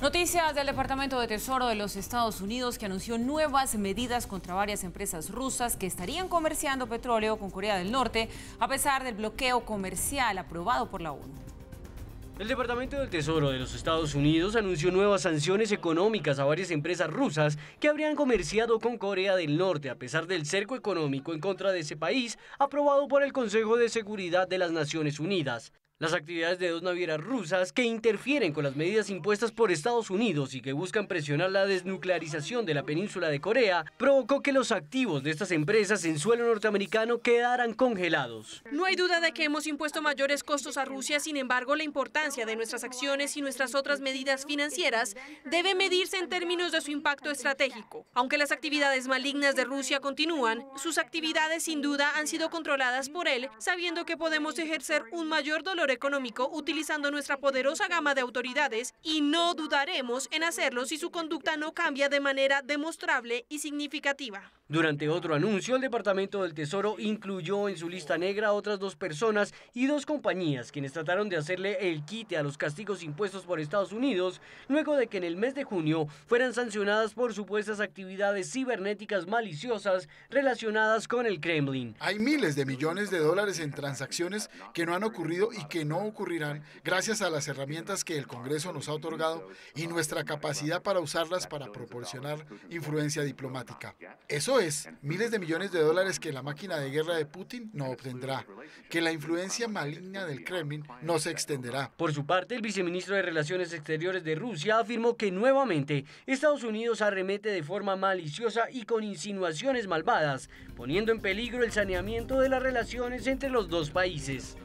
Noticias del Departamento de Tesoro de los Estados Unidos que anunció nuevas medidas contra varias empresas rusas que estarían comerciando petróleo con Corea del Norte a pesar del bloqueo comercial aprobado por la ONU. El Departamento del Tesoro de los Estados Unidos anunció nuevas sanciones económicas a varias empresas rusas que habrían comerciado con Corea del Norte a pesar del cerco económico en contra de ese país aprobado por el Consejo de Seguridad de las Naciones Unidas. Las actividades de dos navieras rusas que interfieren con las medidas impuestas por Estados Unidos y que buscan presionar la desnuclearización de la península de Corea provocó que los activos de estas empresas en suelo norteamericano quedaran congelados. No hay duda de que hemos impuesto mayores costos a Rusia, sin embargo la importancia de nuestras acciones y nuestras otras medidas financieras debe medirse en términos de su impacto estratégico. Aunque las actividades malignas de Rusia continúan, sus actividades sin duda han sido controladas por él, sabiendo que podemos ejercer un mayor dolor económico utilizando nuestra poderosa gama de autoridades y no dudaremos en hacerlo si su conducta no cambia de manera demostrable y significativa. Durante otro anuncio, el Departamento del Tesoro incluyó en su lista negra a otras dos personas y dos compañías quienes trataron de hacerle el quite a los castigos impuestos por Estados Unidos luego de que en el mes de junio fueran sancionadas por supuestas actividades cibernéticas maliciosas relacionadas con el Kremlin. Hay miles de millones de dólares en transacciones que no han ocurrido y que no ocurrirán gracias a las herramientas que el Congreso nos ha otorgado y nuestra capacidad para usarlas para proporcionar influencia diplomática. Eso es, miles de millones de dólares que la máquina de guerra de Putin no obtendrá, que la influencia maligna del Kremlin no se extenderá. Por su parte, el viceministro de Relaciones Exteriores de Rusia afirmó que nuevamente Estados Unidos arremete de forma maliciosa y con insinuaciones malvadas, poniendo en peligro el saneamiento de las relaciones entre los dos países.